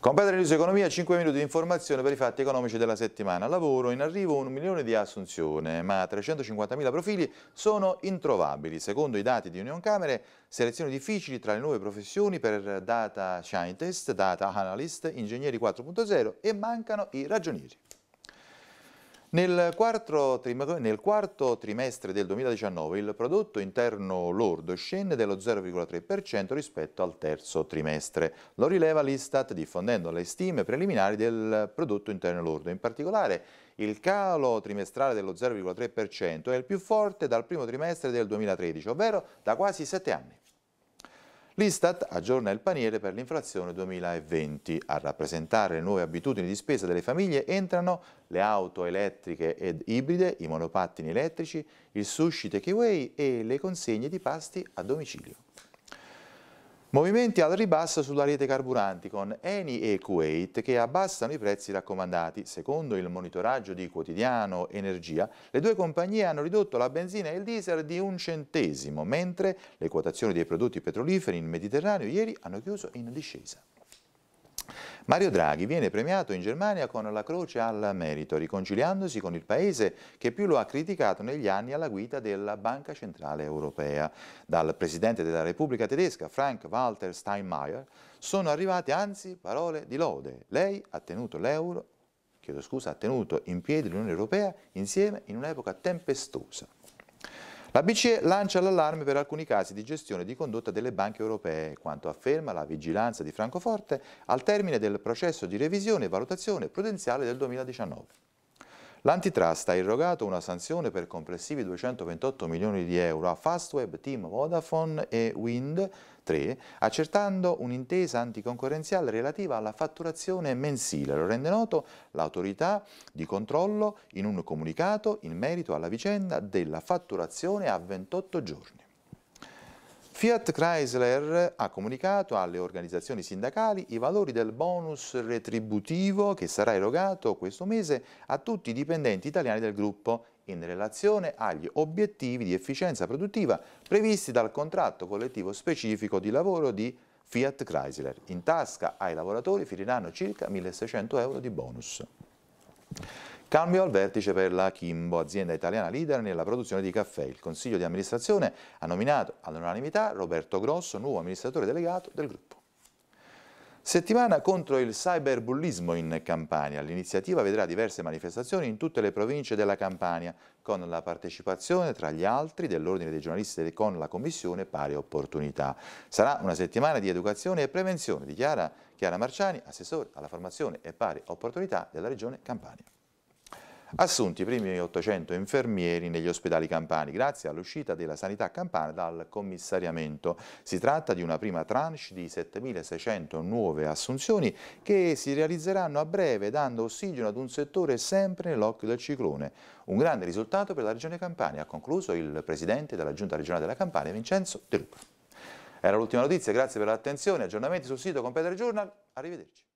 Competere l'uso economia, 5 minuti di informazione per i fatti economici della settimana. Lavoro, in arrivo un milione di assunzioni, ma 350.000 profili sono introvabili. Secondo i dati di Union Camere, selezioni difficili tra le nuove professioni per data scientist, data analyst, ingegneri 4.0 e mancano i ragionieri. Nel quarto, nel quarto, trimestre del 2019 il prodotto interno lordo scende dello 0,3% rispetto al terzo trimestre. Lo rileva l'Istat diffondendo le stime preliminari del prodotto interno lordo. In particolare il calo trimestrale dello 0,3% è il più forte dal primo trimestre del 2013, ovvero da quasi sette anni. L'Istat aggiorna il paniere per l'inflazione 2020. A rappresentare le nuove abitudini di spesa delle famiglie entrano le auto elettriche ed ibride, i monopattini elettrici, il sushi takeaway e le consegne di pasti a domicilio. Movimenti al ribasso sulla rete carburanti con Eni e Kuwait che abbassano i prezzi raccomandati. Secondo il monitoraggio di Quotidiano Energia, le due compagnie hanno ridotto la benzina e il diesel di un centesimo, mentre le quotazioni dei prodotti petroliferi in Mediterraneo ieri hanno chiuso in discesa. Mario Draghi viene premiato in Germania con la Croce al Merito, riconciliandosi con il paese che più lo ha criticato negli anni alla guida della Banca Centrale Europea. Dal Presidente della Repubblica tedesca, Frank-Walter Steinmeier, sono arrivate anzi parole di lode. Lei ha tenuto l'euro, chiedo scusa, ha tenuto in piedi l'Unione Europea insieme in un'epoca tempestosa. La BCE lancia l'allarme per alcuni casi di gestione di condotta delle banche europee, quanto afferma la vigilanza di Francoforte al termine del processo di revisione e valutazione prudenziale del 2019. L'antitrust ha irrogato una sanzione per complessivi 228 milioni di euro a Fastweb, Team Vodafone e Wind 3, accertando un'intesa anticoncorrenziale relativa alla fatturazione mensile. Lo rende noto l'autorità di controllo in un comunicato in merito alla vicenda della fatturazione a 28 giorni. Fiat Chrysler ha comunicato alle organizzazioni sindacali i valori del bonus retributivo che sarà erogato questo mese a tutti i dipendenti italiani del gruppo in relazione agli obiettivi di efficienza produttiva previsti dal contratto collettivo specifico di lavoro di Fiat Chrysler. In tasca ai lavoratori finiranno circa 1.600 euro di bonus. Cambio al vertice per la Kimbo, azienda italiana leader nella produzione di caffè. Il Consiglio di amministrazione ha nominato all'unanimità Roberto Grosso, nuovo amministratore delegato del gruppo. Settimana contro il cyberbullismo in Campania. L'iniziativa vedrà diverse manifestazioni in tutte le province della Campania, con la partecipazione, tra gli altri, dell'Ordine dei giornalisti con la Commissione Pari Opportunità. Sarà una settimana di educazione e prevenzione, dichiara Chiara Marciani, assessore alla formazione e pari opportunità della Regione Campania. Assunti i primi 800 infermieri negli ospedali campani grazie all'uscita della sanità campana dal commissariamento. Si tratta di una prima tranche di 7.600 nuove assunzioni che si realizzeranno a breve dando ossigeno ad un settore sempre nell'occhio del ciclone. Un grande risultato per la regione Campania, ha concluso il presidente della giunta regionale della Campania Vincenzo De Luca. Era l'ultima notizia, grazie per l'attenzione, aggiornamenti sul sito Competer Journal, arrivederci.